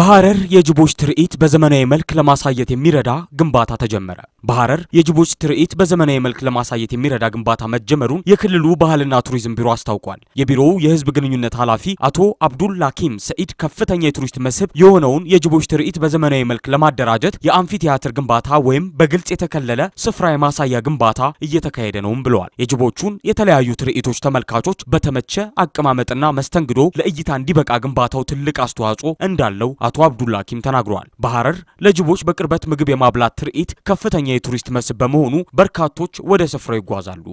በሐረር የጅቦች ትርኢት በዘመናዊ መልክ ለማሳየት የሚረዳ ግንባታ ተጀመረ። በሐረር የጅቦች ትርኢት በዘመናዊ መልክ ለማሳየት የሚረዳ ግንባታ መጀመሩን የክልሉ ባህልና ቱሪዝም ቢሮ አስታውቋል። የቢሮው የህዝብ ግንኙነት ኃላፊ አቶ አብዱል ሐኪም ሰኢድ ከፍተኛ የቱሪስት መስህብ የሆነውን የጅቦች ትርኢት በዘመናዊ መልክ ለማደራጀት የአምፊ ቲያትር ግንባታ ወይም በግልጽ የተከለለ ስፍራ የማሳያ ግንባታ እየተካሄደ ነውም ብለዋል። የጅቦቹን የተለያዩ ትርኢቶች ተመልካቾች በተመቸ አቀማመጥና መስተንግዶ ለእይታ እንዲበቃ ግንባታው ትልቅ አስተዋጽኦ እንዳለው አቶ አብዱል ሐኪም ተናግረዋል። በሐረር ለጅቦች በቅርበት ምግብ የማብላት ትርኢት ከፍተኛ የቱሪስት መስህብ በመሆኑ በርካቶች ወደ ስፍራው ይጓዛሉ።